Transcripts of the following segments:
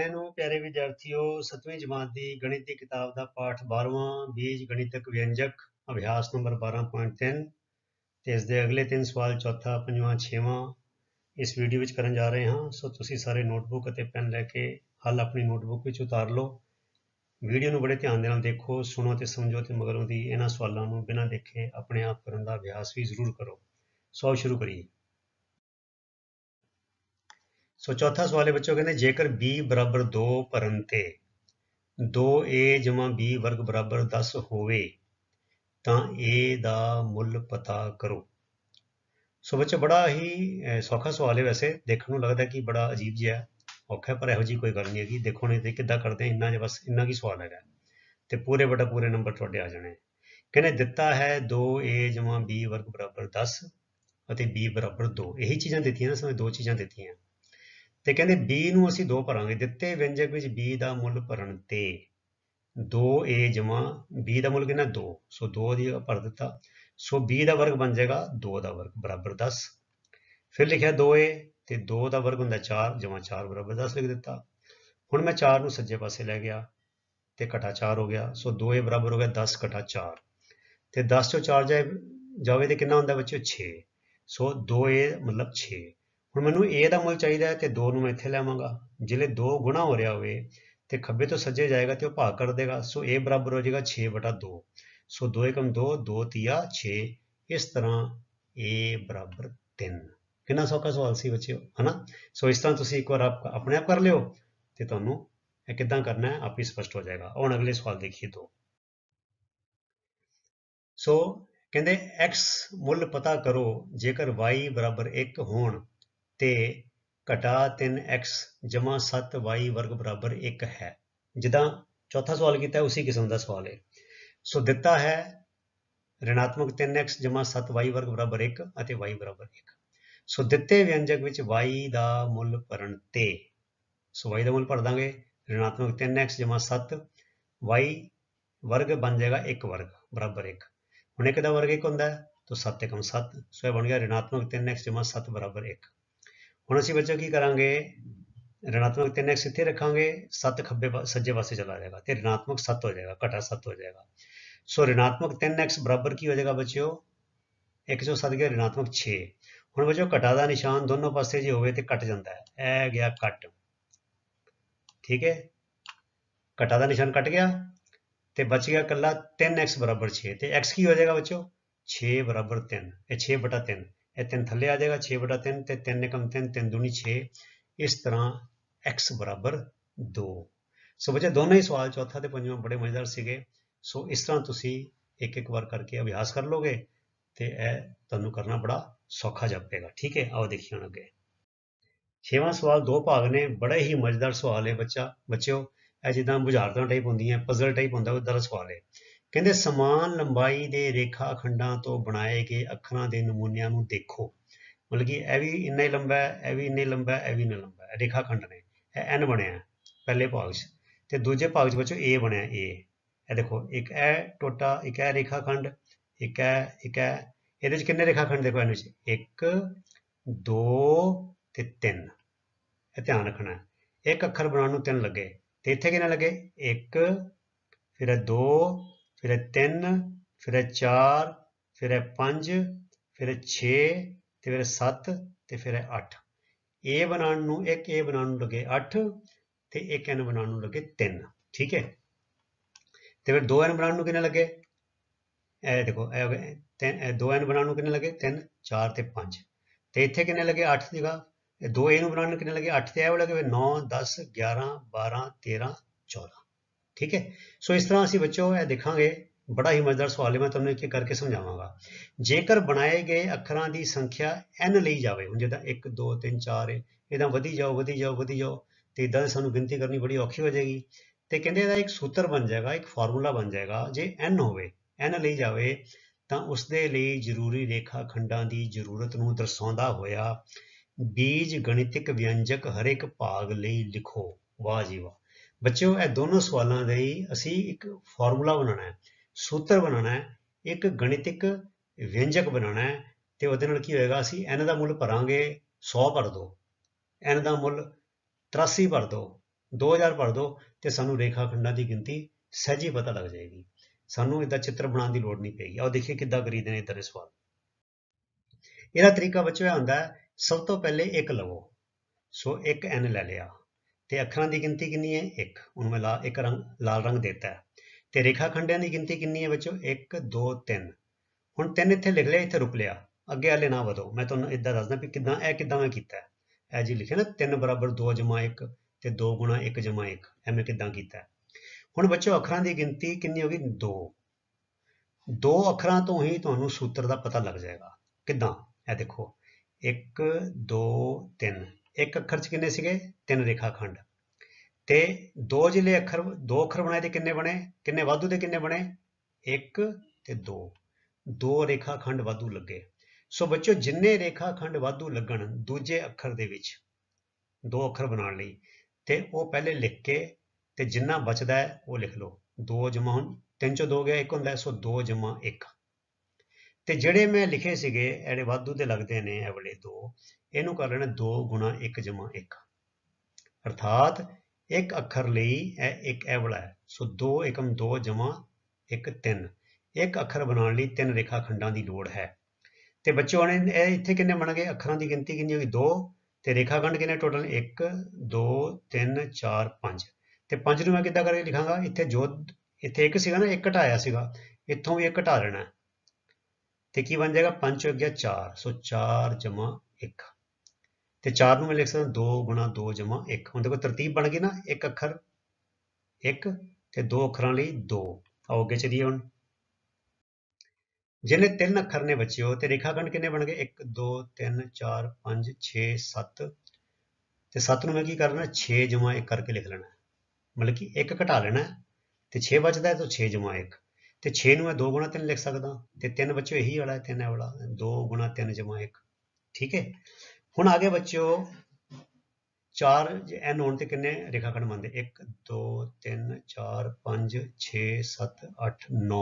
ਸਾਰਿਆਂ ਨੂੰ ਪਿਆਰੇ ਵਿਦਿਆਰਥੀਓ 7ਵੀਂ ਜਮਾਤ ਦੀ ਗਣਿਤ ਦੀ ਕਿਤਾਬ ਦਾ ਪਾਠ 12ਵਾਂ ਬੀਜ ਗਣਿਤਕ ਵਿਅੰਜਕ ਅਭਿਆਸ ਨੰਬਰ 12.3 ਤੇ ਇਸ ਦੇ ਅਗਲੇ ਤਿੰਨ ਸਵਾਲ ਚੌਥਾ ਪੰਜਵਾਂ ਛੇਵਾਂ ਇਸ ਵੀਡੀਓ ਵਿੱਚ ਕਰਨ ਜਾ ਰਹੇ ਹਾਂ ਸੋ ਤੁਸੀਂ ਸਾਰੇ ਨੋਟਬੁੱਕ ਅਤੇ ਪੈਨ ਲੈ ਕੇ ਹੱਲ ਆਪਣੀ ਨੋਟਬੁੱਕ ਵਿੱਚ ਉਤਾਰ ਲਓ ਵੀਡੀਓ ਨੂੰ ਬੜੇ ਧਿਆਨ ਦੇ ਨਾਲ ਦੇਖੋ ਸੁਣੋ ਤੇ ਸਮਝੋ ਤੇ ਮਗਰੋਂ ਦੀ ਇਹਨਾਂ ਸਵਾਲਾਂ ਨੂੰ ਬਿਨਾਂ ਦੇਖੇ ਆਪਣੇ ਆਪ ਕਰਨ ਦਾ ਅਭਿਆਸ ਵੀ ਜ਼ਰੂਰ ਕਰੋ ਸੋ ਸ਼ੁਰੂ ਕਰੀਏ ਸੋ ਚੌਥਾ ਸਵਾਲ ਹੈ ਬੱਚੋ ਕਹਿੰਦੇ ਜੇਕਰ b 2 ਭਰਨ ਤੇ 2a b ਵਰਗ 10 ਹੋਵੇ ਤਾਂ a ਦਾ ਮੁੱਲ ਪਤਾ ਕਰੋ ਸੋ ਬੱਚੋ ਬੜਾ ਹੀ ਸੌਖਾ ਸਵਾਲ ਹੈ ਵੈਸੇ ਦੇਖਣ ਨੂੰ ਲੱਗਦਾ ਕਿ ਬੜਾ ਅਜੀਬ ਜਿਹਾ ਹੈ ਔਖਾ ਪਰ ਇਹੋ ਜੀ ਕੋਈ ਗੱਲ ਨਹੀਂ ਹੈਗੀ ਦੇਖੋ ਨੇ ਤੇ ਕਿੱਦਾਂ ਕਰਦੇ ਇੰਨਾ ਜਿਹਾ ਬਸ ਇੰਨਾ ਕੀ ਸਵਾਲ ਹੈਗਾ ਤੇ ਪੂਰੇ ਬਟਾ ਪੂਰੇ ਨੰਬਰ ਤੁਹਾਡੇ ਆ ਜਾਣੇ ਕਹਿੰਦੇ ਦਿੱਤਾ ਹੈ 2a b ਵਰਗ 10 ਅਤੇ b 2 ਇਹੀ ਚੀਜ਼ਾਂ ਦਿੱਤੀਆਂ ਨੇ ਸਾਨੂੰ ਦੋ ਚੀਜ਼ਾਂ ਦਿੱਤੀਆਂ ਤੇ ਕਹਿੰਦੇ b ਨੂੰ ਅਸੀਂ 2 ਭਰਾਂਗੇ ਦਿੱਤੇ ਵਿਅੰਜਕ ਵਿੱਚ b ਦਾ ਮੁੱਲ ਭਰਨ ਤੇ 2a ਜਮਾ b ਦਾ ਮੁੱਲ ਕਿੰਨਾ 2 ਸੋ 2 ਦੀ ਭਰ ਦਿੱਤਾ ਸੋ b ਦਾ ਵਰਗ ਬਣ ਜਾਏਗਾ 2 ਦਾ ਵਰਗ ਬਰਾਬਰ 10 ਫਿਰ ਲਿਖਿਆ 2a ਤੇ 2 ਦਾ ਵਰਗ ਹੁੰਦਾ 4 ਜਮਾ 4 ਬਰਾਬਰ 10 ਲਿਖ ਦਿੱਤਾ ਹੁਣ ਮੈਂ 4 ਨੂੰ ਸੱਜੇ ਪਾਸੇ ਲੈ ਗਿਆ ਤੇ ਘਟਾ 4 ਹੋ ਗਿਆ ਸੋ 2a ਬਰਾਬਰ ਹੋ ਗਿਆ 10 ਘਟਾ 4 ਤੇ 10 ਚੋਂ 4 ਜਾਏ ਜਾਵੇ ਤੇ ਕਿੰਨਾ ਹੁੰਦਾ ਬੱਚਿਓ 6 ਸੋ 2a ਮਤਲਬ 6 ਹੁਣ ਮੈਨੂੰ A ਦਾ ਮੁੱਲ ਚਾਹੀਦਾ ਹੈ ਤੇ 2 ਨੂੰ ਮੈਂ ਇੱਥੇ ਲਾਵਾਂਗਾ ਜਿਲੇ 2 ਗੁਣਾ ਹੋ ਰਿਹਾ ਹੋਵੇ ਤੇ ਖੱਬੇ ਤੋਂ ਸੱਜੇ ਜਾਏਗਾ ਤੇ ਉਹ ਭਾਗ ਕਰ ਦੇਗਾ ਸੋ A ਬਰਾਬਰ ਹੋ ਜਾਏਗਾ 6 2 ਸੋ 2 2 2 3 6 ਇਸ ਤਰ੍ਹਾਂ A ਬਰਾਬਰ 3 ਕਿੰਨਾ ਸੌਖਾ ਸਵਾਲ ਸੀ ਬੱਚਿਓ ਹਨਾ ਸੋ ਇਸ ਤਰ੍ਹਾਂ ਤੁਸੀਂ ਇੱਕ ਵਾਰ ਆਪ ਆਪਣੇ ਆਪ ਕਰ ਲਿਓ ਤੇ ਤੁਹਾਨੂੰ ਇਹ ਕਿਦਾਂ ਕਰਨਾ ਹੈ ਆਪ ਹੀ ਸਪਸ਼ਟ ਹੋ ਜਾਏਗਾ ਹੁਣ ਅਗਲੇ ਸਵਾਲ ਦੇਖੀਏ ਦੋ ਸੋ ਕਹਿੰਦੇ x ਮੁੱਲ ਪਤਾ ਕਰੋ ਜੇਕਰ y 1 ਹੋਣ ਤੇ ਘਟਾ 3x 7y ਵਰਗ ਬਰਾਬਰ 1 ਹੈ ਜਿੱਦਾਂ ਚੌਥਾ ਸਵਾਲ ਕੀਤਾ ਉਸੇ ਕਿਸਮ ਦਾ ਸਵਾਲ ਹੈ ਸੋ ਦਿੱਤਾ ਹੈ ਰਿਣਾਤਮਕ 3x 7y ਵਰਗ ਬਰਾਬਰ 1 ਅਤੇ y ਬਰਾਬਰ 1 ਸੋ ਦਿੱਤੇ ਵਿਅੰਜਕ ਵਿੱਚ y ਦਾ ਮੁੱਲ ਭਰਨ ਤੇ ਸੋ y ਦਾ ਮੁੱਲ ਭਰ ਦਾਂਗੇ ಋಣਾਤਮਕ 3x 7y ਵਰਗ ਬਣ ਜਾਏਗਾ 1 ਵਰਗ ਬਰਾਬਰ 1 ਹੁਣ 1 ਦਾ ਵਰਗ 1 ਹੁੰਦਾ ਹੈ ਤਾਂ 7 1 7 ਸੋ ਇਹ ਬਣ ਗਿਆ ਰਿਣਾਤਮਕ 3x 7 1 ਹੁਣ ਅਸੀਂ ਬੱਚੋ ਕੀ ਕਰਾਂਗੇ ਰਣਾਤਮਕ 3x ਇੱਥੇ ਰੱਖਾਂਗੇ 7 ਖੱਬੇ ਸੱਜੇ ਪਾਸੇ ਚਲਾ ਜਾਏਗਾ ਤੇ ਰਣਾਤਮਕ 7 ਹੋ ਜਾਏਗਾ ਘਟਾ 7 ਹੋ ਜਾਏਗਾ ਸੋ ਰਣਾਤਮਕ 3x ਬਰਾਬਰ ਕੀ ਹੋ ਜਾਏਗਾ ਬੱਚਿਓ 1 ਜੋ 7 ਗਿਆ 6 ਹੁਣ ਬੱਚਿਓ ਘਟਾ ਦਾ ਨਿਸ਼ਾਨ ਦੋਨੋਂ ਪਾਸੇ ਜੇ ਹੋਵੇ ਤੇ ਕੱਟ ਜਾਂਦਾ ਹੈ ਇਹ ਗਿਆ ਕੱਟ ਠੀਕ ਹੈ ਘਟਾ ਦਾ ਨਿਸ਼ਾਨ ਕੱਟ ਗਿਆ ਤੇ ਬਚ ਗਿਆ ਇਕੱਲਾ 3x 6 ਤੇ x ਕੀ ਹੋ ਜਾਏਗਾ ਬੱਚਿਓ 6 3 ਇਹ 6 3 ਇਹ 3 ਥੱਲੇ ਆ ਜਾਏਗਾ 6 3 ਤੇ 3 1 3 3 ਦੂਣੀ 6 ਇਸ ਤਰ੍ਹਾਂ x 2 ਸੋ ਬੱਚੇ ਦੋਨੇ ਹੀ ਸਵਾਲ ਚੌਥਾ ਤੇ ਪੰਜਵਾਂ ਬੜੇ ਮਜ਼ੇਦਾਰ ਸੀਗੇ ਸੋ ਇਸ ਤਰ੍ਹਾਂ ਤੁਸੀਂ ਇੱਕ ਇੱਕ ਵਾਰ ਕਰਕੇ ਅਭਿਆਸ ਕਰ ਲੋਗੇ ਤੇ ਇਹ ਤੁਹਾਨੂੰ ਕਰਨਾ ਬੜਾ ਸੌਖਾ ਜਾਪੇਗਾ ਠੀਕ ਹੈ ਆਓ ਦੇਖੀਏ ਹੁਣ ਅੱਗੇ ਛੇਵਾਂ ਸਵਾਲ ਦੋ ਭਾਗ ਨੇ ਬੜਾ ਹੀ ਮਜ਼ੇਦਾਰ ਸਵਾਲ ਹੈ ਬੱਚਾ ਬੱਚਿਓ ਇਹ ਜਿੱਦਾਂ ਬੁਝਾਰਤਾਂ ਟਾਈਪ ਹੁੰਦੀਆਂ ਪਜ਼ਲ ਟਾਈਪ ਹੁੰਦਾ ਦਰ ਸਵਾਲ ਹੈ ਕਹਿੰਦੇ ਸਮਾਨ ਲੰਬਾਈ ਦੇ ਰੇਖਾ ਖੰਡਾਂ ਤੋਂ ਬਣਾਏ ਗਏ ਅੱਖਰਾਂ ਦੇ ਨਮੂਨਿਆਂ ਨੂੰ ਦੇਖੋ ਮਤਲਬ ਕਿ ਇਹ ਵੀ ਇੰਨਾ ਹੀ ਲੰਬਾ ਹੈ ਇਹ ਵੀ ਇੰਨਾ ਹੀ ਲੰਬਾ ਹੈ ਇਹ ਵੀ ਇੰਨਾ ਲੰਬਾ ਹੈ ਰੇਖਾ ਖੰਡ ਨੇ ਇਹ ਐਨ ਬਣਿਆ ਪਹਿਲੇ ਭਾਗ 'ਚ ਤੇ ਦੂਜੇ ਭਾਗ 'ਚ ਬੱਚੋ ਏ ਬਣਿਆ ਏ ਇਹ ਦੇਖੋ ਇੱਕ ਇਹ ਟੋਟਾ ਇੱਕ ਇਹ ਰੇਖਾ ਖੰਡ ਇੱਕ ਐ ਇੱਕ ਐ ਇਹਦੇ ਵਿੱਚ ਕਿੰਨੇ ਰੇਖਾ ਖੰਡ ਦੇਖੋ ਇਹਨੂੰ ਵਿੱਚ 1 2 ਤੇ 3 ਇਹ ਧਿਆਨ ਰੱਖਣਾ ਇੱਕ ਅੱਖਰ ਬਣਾਉਣ ਨੂੰ ਤਿੰਨ ਲੱਗੇ ਤੇ ਇੱਥੇ ਕਿੰਨੇ ਲੱਗੇ 1 ਫਿਰ 2 ਫਿਰ ਹੈ 3 ਫਿਰ ਹੈ 4 ਫਿਰ ਹੈ 5 ਫਿਰ ਹੈ 6 ਤੇ ਫਿਰ 7 ਤੇ ਫਿਰ ਹੈ 8 A ਬਣਾਉਣ ਨੂੰ ਇੱਕ A ਬਣਾਉਣ ਨੂੰ ਲੱਗੇ 8 ਤੇ ਇੱਕ N ਬਣਾਉਣ ਨੂੰ ਲੱਗੇ 3 ਠੀਕ ਹੈ ਤੇ ਫਿਰ ਦੋ 2N ਬਣਾਉਣ ਨੂੰ ਕਿੰਨੇ ਲੱਗੇ ਇਹ ਦੇਖੋ ਇਹ 2N ਬਣਾਉਣ ਨੂੰ ਕਿੰਨੇ ਲੱਗੇ 3 4 ਤੇ 5 ਤੇ ਇੱਥੇ ਕਿੰਨੇ ਲੱਗੇ 8 ਇਹ ਦੋ A ਨੂੰ ਬਣਾਉਣ ਨੂੰ ਕਿੰਨੇ ਲੱਗੇ 8 ਤੇ ਇਹ ਲੱਗੇ 9 10 11 12 13 14 ਠੀਕ ਹੈ ਸੋ ਇਸ ਤਰ੍ਹਾਂ ਅਸੀਂ ਬੱਚੋ ਇਹ ਦੇਖਾਂਗੇ ਬੜਾ ਹੀ ਮਜ਼ੇਦਾਰ ਸਵਾਲ ਹੈ ਮੈਂ ਤੁਹਾਨੂੰ ਇੱਕ ਇੱਕ ਕਰਕੇ ਸਮਝਾਵਾਂਗਾ ਜੇਕਰ ਬਣਾਏ ਗਏ ਅੱਖਰਾਂ ਦੀ ਸੰਖਿਆ n ਲਈ ਜਾਵੇ ਹੁਣ ਜਿੱਦਾਂ 1 2 3 4 ਇਹਦਾ ਵਧੀ ਜਾਓ ਵਧੀ ਜਾਓ ਵਧੀ ਜਾਓ ਤੇ ਇਦਾਂ ਸਾਨੂੰ ਗਿਣਤੀ ਕਰਨੀ ਬੜੀ ਔਖੀ ਹੋ ਜਾਏਗੀ ਤੇ ਕਹਿੰਦੇ ਇਹਦਾ ਇੱਕ ਸੂਤਰ ਬਣ ਜਾਏਗਾ ਇੱਕ ਫਾਰਮੂਲਾ ਬਣ ਜਾਏਗਾ ਜੇ n ਹੋਵੇ n ਲਈ ਜਾਵੇ ਤਾਂ ਉਸ ਦੇ ਲਈ ਜ਼ਰੂਰੀ ਰੇਖਾ ਖੰਡਾਂ ਦੀ ਜ਼ਰੂਰਤ ਨੂੰ ਦਰਸਾਉਂਦਾ ਹੋਇਆ ਬੀਜ ਗਣਿਤਿਕ ਵਿਅੰਜਕ ਹਰ ਇੱਕ ਭਾਗ ਲਈ ਲਿਖੋ ਵਾਹ ਜੀ ਵਾਹ ਬੱਚਿਓ ਇਹ ਦੋਨੋਂ ਸਵਾਲਾਂ ਲਈ ਅਸੀਂ ਇੱਕ ਫਾਰਮੂਲਾ ਬਣਾਉਣਾ ਹੈ ਸੂਤਰ ਬਣਾਉਣਾ ਹੈ ਇੱਕ ਗਣਿਤਿਕ ਵਿਅੰਜਕ ਬਣਾਉਣਾ ਹੈ ਤੇ ਉਹਦੇ ਨਾਲ ਕੀ ਹੋਏਗਾ ਅਸੀਂ ਇਹਨਾਂ ਦਾ ਮੁੱਲ ਭਰਾਂਗੇ 100 ਭਰ ਦੋ n ਦਾ ਮੁੱਲ 83 ਭਰ ਦੋ 2000 ਭਰ ਦੋ ਤੇ ਸਾਨੂੰ ਰੇਖਾ ਖੰਡਾਂ ਦੀ ਗਿਣਤੀ ਸਹਿਜੀ ਪਤਾ ਲੱਗ ਜਾਏਗੀ ਸਾਨੂੰ ਇਹਦਾ ਚਿੱਤਰ ਬਣਾਉਣ ਦੀ ਲੋੜ ਨਹੀਂ ਪਈ ਆਓ ਦੇਖੀਏ ਕਿੱਦਾਂ ਕਰੀਦੇ ਨੇ ਇਧਰ ਸਵਾਲ ਇਹਦਾ ਤਰੀਕਾ ਬੱਚਿਓ ਆਉਂਦਾ ਹੈ ਸਭ ਤੋਂ ਪਹਿਲੇ 1 ਲਵੋ ਸੋ 1 n ਲੈ ਲਿਆ ਤੇ ਅੱਖਰਾਂ ਦੀ ਗਿਣਤੀ ਕਿੰਨੀ ਹੈ 1 ਉਹਨੂੰ ਮੈਂ ਲਾ ਇੱਕ ਰੰਗ ਲਾਲ ਰੰਗ ਦਿੱਤਾ ਤੇ ਰੇਖਾ ਖੰਡਿਆਂ ਦੀ ਗਿਣਤੀ ਕਿੰਨੀ ਹੈ ਬੱਚੋ 1 2 3 ਹੁਣ 3 ਇੱਥੇ ਲਿਖ ਲਿਆ ਇੱਥੇ ਰੁਕ ਲਿਆ ਅੱਗੇ ਵਾਲੇ ਨਾ ਵਧੋ ਮੈਂ ਤੁਹਾਨੂੰ ਇਦਾਂ ਦੱਸਦਾ ਕਿ ਕਿਦਾਂ ਇਹ ਕਿਦਾਂ ਮੈਂ ਕੀਤਾ ਐ ਜੀ ਲਿਖਿਆ ਨਾ 3 ਬਰਾਬਰ 2 1 ਤੇ 2 1 1 ਐਵੇਂ ਕਿਦਾਂ ਕੀਤਾ ਹੁਣ ਬੱਚੋ ਅੱਖਰਾਂ ਦੀ ਗਿਣਤੀ ਕਿੰਨੀ ਹੋ ਗਈ 2 ਦੋ ਅੱਖਰਾਂ ਤੋਂ ਹੀ ਤੁਹਾਨੂੰ ਸੂਤਰ ਦਾ ਪਤਾ ਲੱਗ ਜਾਏਗਾ ਕਿਦਾਂ ਇਹ ਦੇਖੋ 1 2 3 ਇੱਕ ਅੱਖਰ 'ਚ ਕਿੰਨੇ ਸੀਗੇ ਤਿੰਨ ਰੇਖਾਖੰਡ ਤੇ ਦੋ ਜ਼ਿਲੇ ਅੱਖਰ ਦੋ ਅੱਖਰ ਬਣਾਏ ਤੇ ਕਿੰਨੇ ਬਣੇ ਕਿੰਨੇ ਵਾਧੂ ਦੇ ਕਿੰਨੇ ਬਣੇ ਇੱਕ ਤੇ ਦੋ ਦੋ ਰੇਖਾਖੰਡ ਵਾਧੂ ਲੱਗੇ ਸੋ ਬੱਚਿਓ ਜਿੰਨੇ ਰੇਖਾਖੰਡ ਵਾਧੂ ਲੱਗਣ ਦੂਜੇ ਅੱਖਰ ਦੇ ਵਿੱਚ ਦੋ ਅੱਖਰ ਬਣਾਉਣ ਲਈ ਤੇ ਉਹ ਪਹਿਲੇ ਲਿਖ ਕੇ ਤੇ ਜਿੰਨਾ ਬਚਦਾ ਹੈ ਉਹ ਲਿਖ ਲਓ ਦੋ ਜਮਾ ਹੁਣ ਤਿੰਨ ਚੋਂ ਦੋ ਗਿਆ ਇੱਕ ਹੁੰਦਾ ਸੋ ਦੋ ਜਮਾ ਇੱਕ ਤੇ ਜਿਹੜੇ ਮੈਂ ਲਿਖੇ ਸੀਗੇ ਐਡੇ ਵਾਧੂ ਤੇ ਲੱਗਦੇ ਨੇ ਐਵਲੇ ਦੋ ਇਹਨੂੰ ਕਰ ਲੈਣਾ 2 ਗੁਣਾ 1 ਜਮਾ 1 ਅਰਥਾਤ ਇੱਕ ਅੱਖਰ ਲਈ ਇਹ ਇੱਕ ਐਵਲਾ ਹੈ ਸੋ 2 1 2 ਜਮਾ 1 3 ਇੱਕ ਅੱਖਰ ਬਣਾਉਣ ਲਈ ਤਿੰਨ ਰੇਖਾ ਖੰਡਾਂ ਦੀ ਲੋੜ ਹੈ ਤੇ ਬੱਚਿਓ ਨੇ ਇਹ ਇੱਥੇ ਕਿੰਨੇ ਬਣ ਗਏ ਅੱਖਰਾਂ ਦੀ ਗਿਣਤੀ ਕਿੰਨੀ ਹੋਗੀ 2 ਤੇ ਰੇਖਾ ਖੰਡ ਕਿੰਨੇ ਟੋਟਲ 1 2 3 4 5 ਤੇ 5 ਨੂੰ ਮੈਂ ਕਿੱਦਾਂ ਕਰਕੇ ਲਿਖਾਂਗਾ ਇੱਥੇ ਜੋ ਇੱਥੇ ਇੱਕ ਸੀਗਾ ਨਾ ਇੱਕ ਘਟਾਇਆ ਸੀਗਾ ਇੱਥੋਂ ਵੀ ਇੱਕ ਘਟਾ ਲੈਣਾ ਤੇ ਕੀ ਬਣ ਜਾਏਗਾ 5 ਹੋ ਗਿਆ 4 ਸੋ 4 1 ਤੇ 4 ਨੂੰ ਮੈਂ ਲਿਖ ਸਕਦਾ 2 ਗੁਣਾ 2 ਜਮਾ 1 ਹੁਣ ਦੇਖੋ ਤਰਤੀਬ ਬਣ ਗਈ ਨਾ ਇੱਕ ਅੱਖਰ ਇੱਕ ਤੇ ਦੋ ਅੱਖਰਾਂ ਲਈ 2 ਆਓ ਅੱਗੇ ਚਲੀਏ ਹੁਣ ਜਿਹਨੇ ਤਿੰਨ ਅੱਖਰ ਨੇ ਬਚਿਓ ਤੇ ਰੇਖਾਖੰਡ ਕਿੰਨੇ ਬਣ ਗਏ 1 2 3 4 5 6 7 ਤੇ 7 ਨੂੰ ਮੈਂ ਕੀ ਕਰਨਾ 6 ਜਮਾ 1 ਕਰਕੇ ਲਿਖ ਲੈਣਾ ਮਤਲਬ ਕਿ 1 ਘਟਾ ਲੈਣਾ ਤੇ 6 ਬਚਦਾ ਤਾਂ 6 ਜਮਾ 1 ਤੇ 6 ਨੂੰ ਮੈਂ 2 ਗੁਣਾ 3 ਲਿਖ ਸਕਦਾ ਤੇ 3 ਬਚਿਓ ਇਹੀ ਵਾਲਾ ਹੈ 3 ਵਾਲਾ 2 ਗੁਣਾ 3 ਜਮਾ 1 ਠੀਕ ਹੈ ਹੁਣ आगे ਬੱਚਿਓ ਚਾਰ n ਹੋਣ ਤੇ ਕਿੰਨੇ ਰੇਖਾਖੰਡ ਬਣਦੇ 1 2 3 4 5 6 7 8 9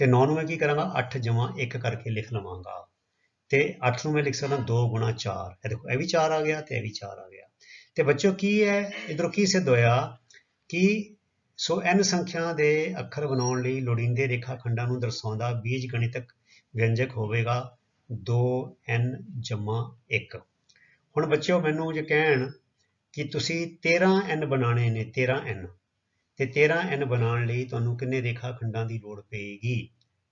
ਤੇ 9 ਨੂੰ ਮੈਂ ਕੀ ਕਰਾਂਗਾ 8 ਜਮਾ 1 ਕਰਕੇ ਲਿਖ ਲਵਾਂਗਾ ਤੇ 8 ਨੂੰ ਮੈਂ ਲਿਖ ਸਕਦਾ 2 4 ਇਹ ਦੇਖੋ ਇਹ ਵੀ 4 ਆ ਗਿਆ ਤੇ ਇਹ ਵੀ 4 ਆ ਗਿਆ ਤੇ ਬੱਚਿਓ ਕੀ ਹੈ ਇਧਰੋਂ ਕੀ ਸਿੱਧ ਹੋਇਆ ਕਿ ਸੋ n ਸੰਖਿਆ ਦੇ ਅੱਖਰ ਬਣਾਉਣ ਲਈ ਲੋੜੀਂਦੇ ਰੇਖਾਖੰਡਾਂ ਨੂੰ ਦਰਸਾਉਂਦਾ ਬੀਜ ਗਣਿਤਕ ਵਿਅੰਜਕ ਹੋਵੇਗਾ 2n 1 ਹੁਣ ਬੱਚਿਓ ਮੈਨੂੰ ਜੇ ਕਹਿਣ ਕਿ ਤੁਸੀਂ 13n ਬਣਾਣੇ ਨੇ 13n ਤੇ 13n ਬਣਾਉਣ ਲਈ ਤੁਹਾਨੂੰ ਕਿੰਨੇ ਰੇਖਾ ਖੰਡਾਂ ਦੀ ਲੋੜ ਪਏਗੀ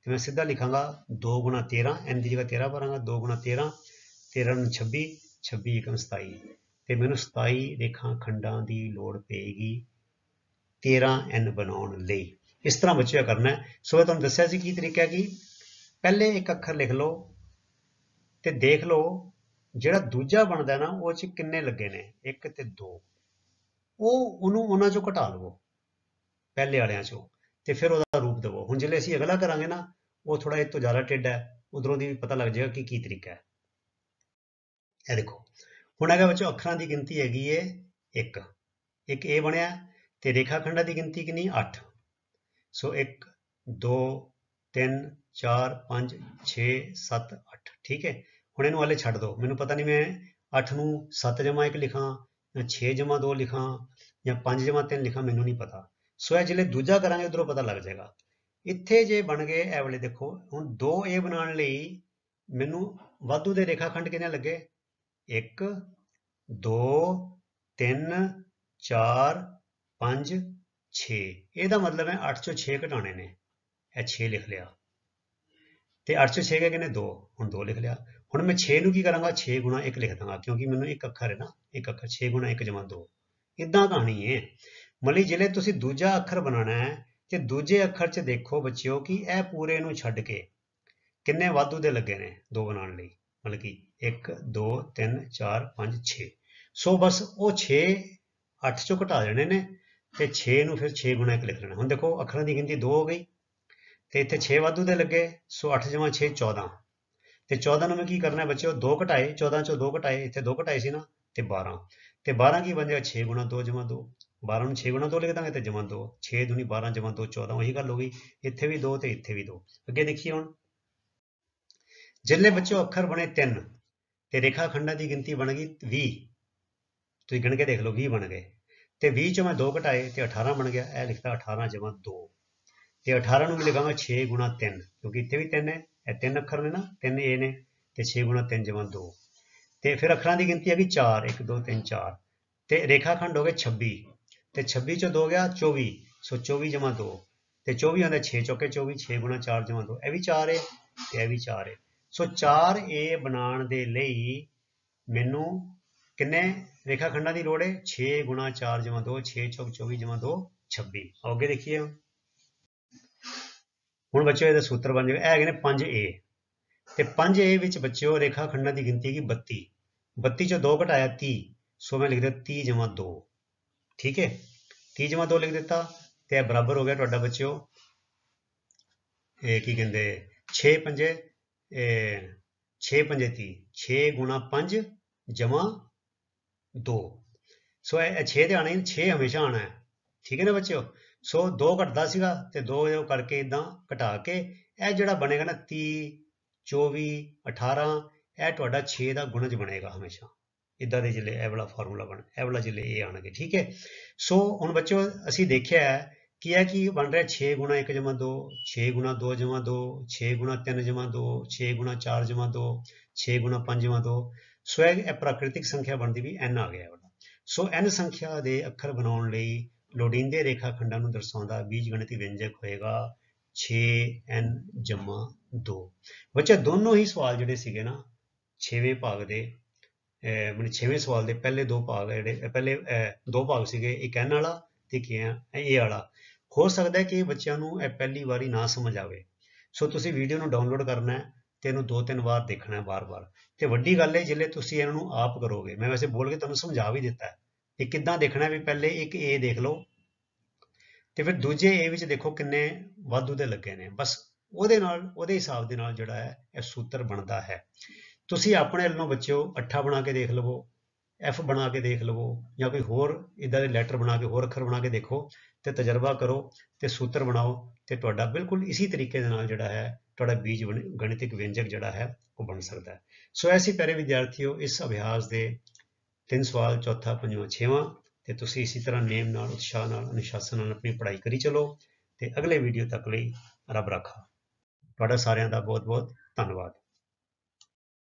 ਤੇ ਮੈਂ ਸਿੱਧਾ ਲਿਖਾਂਗਾ 2 13n ਦੀ ਜਗ੍ਹਾ 13 ਭਰਾਂਗਾ 2 13 13 ਨੂੰ 26 26 1 27 ਤੇ ਮੈਨੂੰ 27 ਰੇਖਾ ਖੰਡਾਂ ਦੀ ਲੋੜ ਪਏਗੀ 13n ਬਣਾਉਣ ਲਈ ਇਸ ਤਰ੍ਹਾਂ ਬੱਚਿਓ ਕਰਨਾ ਸੋ ਮੈਂ ਤੁਹਾਨੂੰ ਦੱਸਿਆ ਸੀ ਕੀ ਤਰੀਕਾ ਹੈ ਪਹਿਲੇ ਇੱਕ ਅੱਖਰ ਲਿਖ ਲਓ ਤੇ ਦੇਖ ਲਓ ਜਿਹੜਾ ਦੂਜਾ ਬਣਦਾ ਨਾ ਉਹ ਚ ਕਿੰਨੇ ਲੱਗੇ ਨੇ 1 ਤੇ 2 ਉਹ ਉਹਨੂੰ ਉਹਨਾਂ ਚੋਂ ਘਟਾ ਲਵੋ ਪਹਿਲੇ ਵਾਲਿਆਂ ਚੋਂ ਤੇ ਫਿਰ ਉਹਦਾ ਰੂਪ ਦਿਵੋ ਹੁਣ ਜਿਹੜੇ ਅਸੀਂ ਅਗਲਾ ਕਰਾਂਗੇ ਨਾ ਉਹ ਥੋੜਾ ਇਹ ਤੋਂ ਜ਼ਿਆਦਾ ਟਿੱਡ ਹੈ ਉਧਰੋਂ ਦੀ ਵੀ ਪਤਾ ਲੱਗ ਜਾਏਗਾ ਕਿ ਕੀ ਤਰੀਕਾ ਹੈ ਇਹ ਦੇਖੋ ਹੁਣ ਹੈਗਾ ਬੱਚੋ ਅੱਖਰਾਂ ਦੀ ਗਿਣਤੀ ਹੈਗੀ ਏ 1 ਇੱਕ ਇਹ ਬਣਿਆ ਤੇ ਰੇਖਾਖੰਡਾਂ ਦੀ ਗਿਣਤੀ ਕਿੰਨੀ 8 ਸੋ 1 2 3 4 5 6 7 8 ਠੀਕ ਹੈ ਹੁਣ ਇਹਨੂੰ ਹਲੇ ਛੱਡ ਦਿਓ ਮੈਨੂੰ ਪਤਾ ਨਹੀਂ ਮੈਂ 8 ਨੂੰ 7 ਜਮਾ 1 ਲਿਖਾਂ ਜਾਂ 6 ਜਮਾ 2 ਲਿਖਾਂ ਜਾਂ 5 ਜਮਾ 3 ਲਿਖਾਂ ਮੈਨੂੰ ਨਹੀਂ ਪਤਾ ਸੋ ਇਹ ਜਿਹੜੇ ਦੂਜਾ ਕਰਾਂਗੇ ਉਧਰੋਂ ਪਤਾ ਲੱਗ ਜਾਏਗਾ ਇੱਥੇ ਜੇ ਬਣ ਗਏ ਇਹ ਵਾਲੇ ਦੇਖੋ ਹੁਣ 2a ਬਣਾਉਣ ਲਈ ਮੈਨੂੰ ਵਾਧੂ ਦੇ ਰੇਖਾਖੰਡ ਕਿੰਨੇ ਲੱਗੇ 1 2 3 4 5 6 ਇਹਦਾ ਮਤਲਬ ਹੈ 8 ਚੋਂ 6 ਘਟਾਉਣੇ ਨੇ ਇਹ 6 ਲਿਖ ਲਿਆ ਤੇ 800 6 ਗਏ ਕਿੰਨੇ 2 ਹੁਣ 2 ਲਿਖ ਲਿਆ ਹੁਣ ਮੈਂ 6 ਨੂੰ ਕੀ ਕਰਾਂਗਾ 6 ਗੁਣਾ 1 ਲਿਖ ਦਾਂਗਾ ਕਿਉਂਕਿ ਮੈਨੂੰ ਇੱਕ ਅੱਖਰ ਹੈ ਨਾ ਇੱਕ ਅੱਖਰ 6 ਗੁਣਾ 1 ਜਮਾ 2 ਇਦਾਂ ਕਹਾਣੀ ਹੈ ਮਲੀ ਜਿਲੇ ਤੁਸੀਂ ਦੂਜਾ ਅੱਖਰ ਬਣਾਉਣਾ ਹੈ ਤੇ ਦੂਜੇ ਅੱਖਰ 'ਚ ਦੇਖੋ ਬੱਚਿਓ ਕਿ ਇਹ ਪੂਰੇ ਨੂੰ ਛੱਡ ਕੇ ਕਿੰਨੇ ਵਾਧੂ ਦੇ ਲੱਗੇ ਨੇ ਦੋ ਬਣਾਉਣ ਲਈ ਮਤਲਬ ਕਿ 1 2 3 4 5 6 ਸੋ ਬਸ ਉਹ 6 8 ਚੋਂ ਘਟਾ ਲੈਣੇ ਨੇ ਤੇ 6 ਨੂੰ ਫਿਰ 6 ਗੁਣਾ 1 ਲਿਖ ਲੈਣਾ ਹੁਣ ਦੇਖੋ ਅੱਖਰਾਂ ਦੀ ਗਿਣਤੀ 2 ਹੋ ਗਈ ਤੇ ਇੱਥੇ 6 ਵਾਧੂ ਦੇ ਲੱਗੇ ਸੋ 8 ਜਮਾ 6 14 ਤੇ 14 ਨੂੰ ਮੈਂ ਕੀ ਕਰਨਾ ਬੱਚਿਓ 2 ਘਟਾਏ 14 ਚੋਂ 2 ਘਟਾਏ ਇੱਥੇ 2 ਘਟਾਏ ਸੀ ਨਾ ਤੇ 12 ਤੇ 12 ਕੀ ਬਣੇਗਾ 6 ਗੁਣਾ 2 ਜਮਾ 2 12 ਨੂੰ 6 ਗੁਣਾ 2 ਲਿਖ ਦਾਂਗੇ ਤੇ ਜਮਾ 2 6 ਦੂਣੀ 12 ਜਮਾ 2 14 ਉਹੀ ਗੱਲ ਹੋ ਗਈ ਇੱਥੇ ਵੀ 2 ਤੇ ਇੱਥੇ ਵੀ 2 ਅੱਗੇ ਦੇਖੀਏ ਹੁਣ ਜਿੰਨੇ ਬੱਚਿਓ ਅੱਖਰ ਬਣੇ 3 ਤੇ ਰੇਖਾ ਖੰਡਾਂ ਦੀ ਗਿਣਤੀ ਬਣ ਗਈ 20 ਤੁਸੀਂ ਗਿਣ ਕੇ ਦੇਖ ਲਓ 20 ਬਣ ਗਏ ਤੇ 20 ਚੋਂ ਮੈਂ 2 ਘਟਾਏ ਤੇ 18 ਬਣ ਗਿਆ ਇਹ ਲਿਖਦਾ 18 ਜਮਾ 2 ਤੇ 18 ਨੂੰ ਵੀ ਲਿਖਾਂਗਾ 6 ਗੁਣਾ 3 ਕਿਉਂਕਿ ਇੱਥੇ ਵੀ 3 ਹੈ ਇਹ ਤਿੰਨ ਅੱਖਰ ਨੇ ਨਾ ਤਿੰਨ ਏ ਨੇ ਤੇ 6 ਗੁਣਾ 3 ਜਮਾ 2 ਤੇ ਫਿਰ ਅੱਖਰਾਂ ਦੀ ਗਿਣਤੀ ਕਿ 4 1 2 3 4 ਤੇ ਰੇਖਾਖੰਡ ਹੋ ਗਏ 26 ਤੇ 26 ਚੋਂ 2 ਗਿਆ 24 ਸੋ 24 ਜਮਾ 2 ਤੇ 24 ਆਂਦਾ 6 ਚੌਕੇ 24 6 ਗੁਣਾ 4 ਜਮਾ 2 ਇਹ ਵੀ 4 ਹੈ ਤੇ ਇਹ ਵੀ 4 ਹੈ ਸੋ 4 ਏ ਬਣਾਉਣ ਦੇ ਲਈ ਮੈਨੂੰ ਕਿੰਨੇ ਰੇਖਾਖੰਡਾਂ ਦੀ ਲੋੜ ਹੈ 6 4 2 6 24 2 26 ਅੱਗੇ ਦੇਖੀਏ ਹੁਣ ਬੱਚਿਓ ਇਹਦਾ ਸੂਤਰ ਬਣ ਜਾਏਗਾ ਇਹ ਹੈਗੇ ਨੇ 5a ਤੇ 5a ਵਿੱਚ ਬੱਚਿਓ ਰੇਖਾ ਖੰਡਾਂ ਦੀ ਗਿਣਤੀ ਹੈਗੀ 32 32 ਚੋਂ 2 ਘਟਾਇਆ 30 ਸੋ ਮੈਂ ਲਿਖ ਦਿੱਤਾ 30 ਜਮਾ 2 ਠੀਕ ਹੈ 30 ਜਮਾ 2 ਲਿਖ ਦਿੱਤਾ ਤੇ ਇਹ ਬਰਾਬਰ ਹੋ ਗਿਆ ਤੁਹਾਡਾ ਬੱਚਿਓ ਇਹ ਕੀ ਕਹਿੰਦੇ 6 5 ਇਹ 6 5 30 6 ਗੁਣਾ 5 ਜਮਾ 2 ਸੋ ਇਹ 6 ਤੇ ਆਣਾ ਹੀ 6 ਹਮੇਸ਼ਾ ਆਣਾ ਹੈ ਠੀਕ ਹੈ ਨਾ ਬੱਚਿਓ ਸੋ 2 ਘਟਦਾ ਸੀਗਾ ਤੇ 2 ਉਹ ਕਰਕੇ ਇਦਾਂ ਘਟਾ ਕੇ ਇਹ ਜਿਹੜਾ ਬਣੇਗਾ ਨਾ 30 24 18 ਇਹ ਤੁਹਾਡਾ 6 ਦਾ ਗੁਣਜ ਬਣੇਗਾ ਹਮੇਸ਼ਾ ਇਦਾਂ ਦੇ ਜਿਲੇ ਇਹ ਵਾਲਾ ਫਾਰਮੂਲਾ ਬਣ ਇਹ ਵਾਲਾ ਜਿਲੇ ਇਹ ਆਣਗੇ ਠੀਕ ਹੈ ਸੋ ਹੁਣ ਬੱਚੋ ਅਸੀਂ ਦੇਖਿਆ ਹੈ ਕਿ ਇਹ ਕੀ ਬਣ ਰਿਹਾ 6 1 2 6 2 2 6 3 2 6 4 2 6 5 2 ਸੋ ਇਹ ਪ੍ਰਾਕ੍ਰਿਤਿਕ ਸੰਖਿਆ ਬਣਦੀ ਵੀ n ਆ ਗਿਆ ਸੋ n ਸੰਖਿਆ ਦੇ ਅੱਖਰ ਬਣਾਉਣ ਲਈ ਲੋੜੀਂਦੇ ਰੇਖਾਖੰਡਾਂ ਨੂੰ ਦਰਸਾਉਂਦਾ ਬੀਜਗਣਿਤੀ ਵਿਅੰਜਕ ਹੋਏਗਾ 6n 2 ਬੱਚਾ ਦੋਨੋਂ ਹੀ ਸਵਾਲ ਜਿਹੜੇ ਸੀਗੇ ਨਾ 6ਵੇਂ ਭਾਗ ਦੇ ਮਨੇ 6ਵੇਂ ਸਵਾਲ ਦੇ ਪਹਿਲੇ ਦੋ ਭਾਗ ਜਿਹੜੇ ਪਹਿਲੇ ਦੋ ਭਾਗ ਸੀਗੇ ਇੱਕ n ਵਾਲਾ ਤੇ ਹੈ ਇਹ ਵਾਲਾ ਹੋ ਸਕਦਾ ਹੈ ਕਿ ਬੱਚਿਆਂ ਨੂੰ ਇਹ ਪਹਿਲੀ ਵਾਰੀ ਨਾ ਸਮਝ ਆਵੇ ਸੋ ਤੁਸੀਂ ਵੀਡੀਓ ਨੂੰ ਡਾਊਨਲੋਡ ਕਰਨਾ ਹੈ ਤੇ ਇਹਨੂੰ ਦੋ ਤਿੰਨ ਵਾਰ ਦੇਖਣਾ ਹੈ ਬਾਰ-ਬਾਰ ਤੇ ਵੱਡੀ ਗੱਲ ਹੈ ਜਿੱਲੇ ਤੁਸੀਂ ਇਹਨਾਂ ਨੂੰ ਆਪ ਕਰੋਗੇ ਮੈਂ ਵੈਸੇ ਬੋਲ ਕੇ ਤੁਹਾਨੂੰ ਸਮਝਾ ਵੀ ਦਿੱਤਾ ਹੈ ਇਹ ਕਿੱਦਾਂ ਦੇਖਣਾ ਵੀ ਪਹਿਲੇ ਇੱਕ A ਦੇਖ ਲਓ ਤੇ ਫਿਰ ਦੂਜੇ A ਵਿੱਚ ਦੇਖੋ ਕਿੰਨੇ ਵਾਧੂ ਦੇ ਲੱਗੇ ਨੇ ਬਸ ਉਹਦੇ ਨਾਲ ਉਹਦੇ ਹਿਸਾਬ ਦੇ ਨਾਲ ਜਿਹੜਾ ਹੈ ਇਹ ਸੂਤਰ ਬਣਦਾ ਹੈ ਤੁਸੀਂ ਆਪਣੇ ਵੱਲੋਂ ਬੱਚਿਓ ਅੱਠਾ ਬਣਾ ਕੇ ਦੇਖ ਲਵੋ F ਬਣਾ ਕੇ ਦੇਖ ਲਵੋ ਜਾਂ ਕੋਈ ਹੋਰ ਇਦਾਂ ਦੇ ਲੈਟਰ ਬਣਾ ਕੇ ਹੋਰ ਅੱਖਰ ਬਣਾ ਕੇ ਦੇਖੋ ਤੇ ਤਜਰਬਾ ਕਰੋ ਤੇ ਸੂਤਰ ਬਣਾਓ ਤੇ ਤੁਹਾਡਾ ਬਿਲਕੁਲ ਇਸੇ ਤਰੀਕੇ ਦੇ ਨਾਲ ਜਿਹੜਾ ਹੈ ਤੁਹਾਡਾ ਬੀਜ ਗਣਿਤਿਕ ਵਿਅੰਜਕ ਜਿਹੜਾ ਹੈ ਉਹ ਬਣ ਸਕਦਾ ਹੈ ਸੋ ਐਸੀ ਪਿਆਰੇ ਵਿਦਿਆਰਥੀਓ ਇਸ ਅਭਿਆਸ ਦੇ ਤਿੰਨ ਸਵਾਲ ਚੌਥਾ ਪੰਜਵਾਂ ਛੇਵਾਂ ਤੇ ਤੁਸੀਂ ਇਸੇ ਤਰ੍ਹਾਂ ਨੇਮ ਨਾਲ ਉਤਸ਼ਾਹ ਨਾਲ ਅਨੁਸ਼ਾਸਨ ਨਾਲ ਆਪਣੀ ਪੜ੍ਹਾਈ ਕਰੀ ਚਲੋ ਤੇ ਅਗਲੇ ਵੀਡੀਓ ਤੱਕ ਲਈ ਰੱਬ ਰੱਖਾ ਤੁਹਾਡਾ ਸਾਰਿਆਂ ਦਾ ਬਹੁਤ ਬਹੁਤ ਧੰਨਵਾਦ